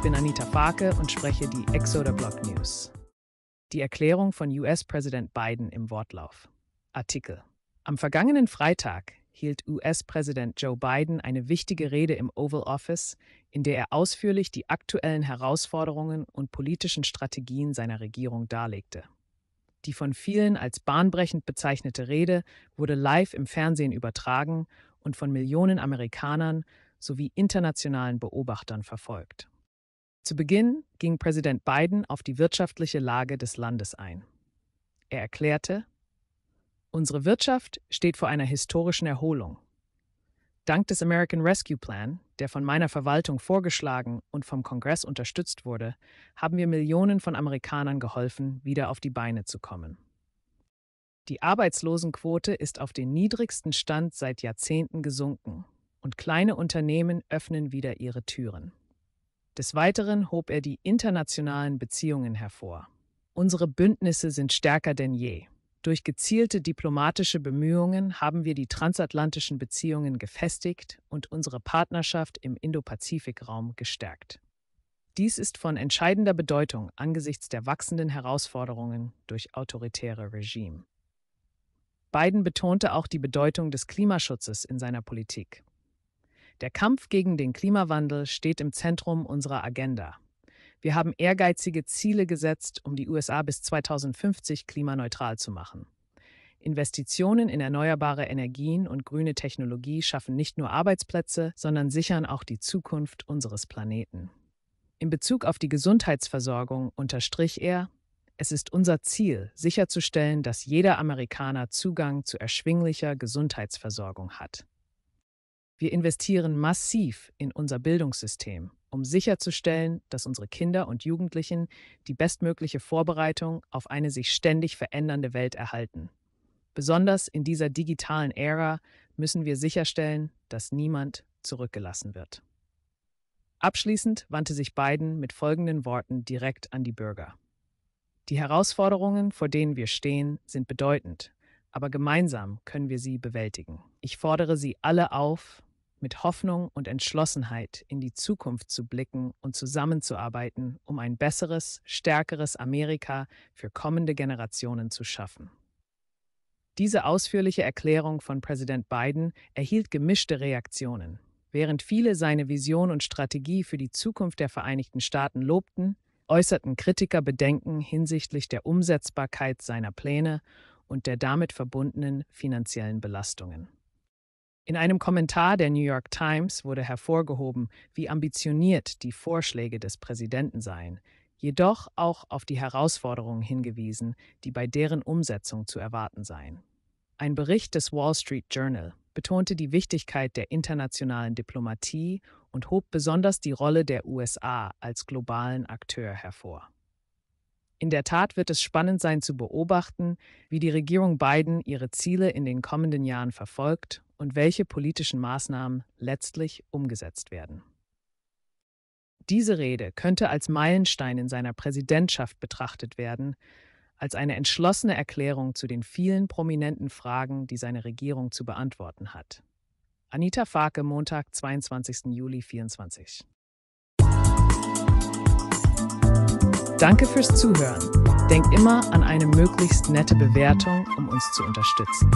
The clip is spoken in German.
Ich bin Anita Farke und spreche die Exoder Block News. Die Erklärung von US-Präsident Biden im Wortlauf. Artikel. Am vergangenen Freitag hielt US-Präsident Joe Biden eine wichtige Rede im Oval Office, in der er ausführlich die aktuellen Herausforderungen und politischen Strategien seiner Regierung darlegte. Die von vielen als bahnbrechend bezeichnete Rede wurde live im Fernsehen übertragen und von Millionen Amerikanern sowie internationalen Beobachtern verfolgt. Zu Beginn ging Präsident Biden auf die wirtschaftliche Lage des Landes ein. Er erklärte, Unsere Wirtschaft steht vor einer historischen Erholung. Dank des American Rescue Plan, der von meiner Verwaltung vorgeschlagen und vom Kongress unterstützt wurde, haben wir Millionen von Amerikanern geholfen, wieder auf die Beine zu kommen. Die Arbeitslosenquote ist auf den niedrigsten Stand seit Jahrzehnten gesunken und kleine Unternehmen öffnen wieder ihre Türen. Des Weiteren hob er die internationalen Beziehungen hervor. Unsere Bündnisse sind stärker denn je. Durch gezielte diplomatische Bemühungen haben wir die transatlantischen Beziehungen gefestigt und unsere Partnerschaft im Indo-Pazifik-Raum gestärkt. Dies ist von entscheidender Bedeutung angesichts der wachsenden Herausforderungen durch autoritäre Regime. Biden betonte auch die Bedeutung des Klimaschutzes in seiner Politik. Der Kampf gegen den Klimawandel steht im Zentrum unserer Agenda. Wir haben ehrgeizige Ziele gesetzt, um die USA bis 2050 klimaneutral zu machen. Investitionen in erneuerbare Energien und grüne Technologie schaffen nicht nur Arbeitsplätze, sondern sichern auch die Zukunft unseres Planeten. In Bezug auf die Gesundheitsversorgung unterstrich er, es ist unser Ziel, sicherzustellen, dass jeder Amerikaner Zugang zu erschwinglicher Gesundheitsversorgung hat. Wir investieren massiv in unser Bildungssystem, um sicherzustellen, dass unsere Kinder und Jugendlichen die bestmögliche Vorbereitung auf eine sich ständig verändernde Welt erhalten. Besonders in dieser digitalen Ära müssen wir sicherstellen, dass niemand zurückgelassen wird. Abschließend wandte sich Biden mit folgenden Worten direkt an die Bürger. Die Herausforderungen, vor denen wir stehen, sind bedeutend, aber gemeinsam können wir sie bewältigen. Ich fordere Sie alle auf, mit Hoffnung und Entschlossenheit in die Zukunft zu blicken und zusammenzuarbeiten, um ein besseres, stärkeres Amerika für kommende Generationen zu schaffen. Diese ausführliche Erklärung von Präsident Biden erhielt gemischte Reaktionen. Während viele seine Vision und Strategie für die Zukunft der Vereinigten Staaten lobten, äußerten Kritiker Bedenken hinsichtlich der Umsetzbarkeit seiner Pläne und der damit verbundenen finanziellen Belastungen. In einem Kommentar der New York Times wurde hervorgehoben, wie ambitioniert die Vorschläge des Präsidenten seien, jedoch auch auf die Herausforderungen hingewiesen, die bei deren Umsetzung zu erwarten seien. Ein Bericht des Wall Street Journal betonte die Wichtigkeit der internationalen Diplomatie und hob besonders die Rolle der USA als globalen Akteur hervor. In der Tat wird es spannend sein zu beobachten, wie die Regierung Biden ihre Ziele in den kommenden Jahren verfolgt und welche politischen Maßnahmen letztlich umgesetzt werden. Diese Rede könnte als Meilenstein in seiner Präsidentschaft betrachtet werden, als eine entschlossene Erklärung zu den vielen prominenten Fragen, die seine Regierung zu beantworten hat. Anita Farke, Montag, 22. Juli 24. Danke fürs Zuhören. Denk immer an eine möglichst nette Bewertung, um uns zu unterstützen.